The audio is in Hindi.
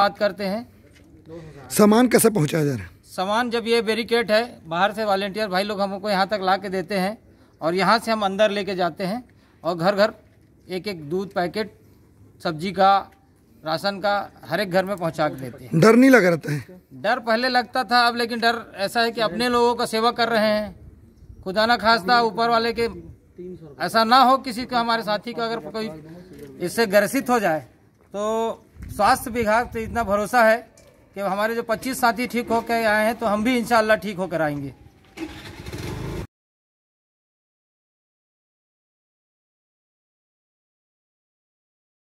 बात करते हैं सामान कैसे पहुँचाया जा रहा है सामान जब ये बेरिकेट है बाहर से वॉलेंटियर भाई लोग हमको यहाँ तक ला के देते हैं और यहाँ से हम अंदर लेके जाते हैं और घर घर एक एक दूध पैकेट सब्जी का राशन का हर एक घर में पहुंचा के देते हैं डर नहीं लग रहा है डर पहले लगता था अब लेकिन डर ऐसा है कि अपने लोगों का सेवा कर रहे हैं खुदा ना खास्ता ऊपर वाले के ऐसा ना हो किसी का हमारे साथी का अगर कोई इससे ग्रसित हो जाए तो स्वास्थ्य विभाग से तो इतना भरोसा है कि हमारे जो 25 साथी ठीक होकर आए हैं तो हम भी इंशाल्लाह ठीक होकर आएंगे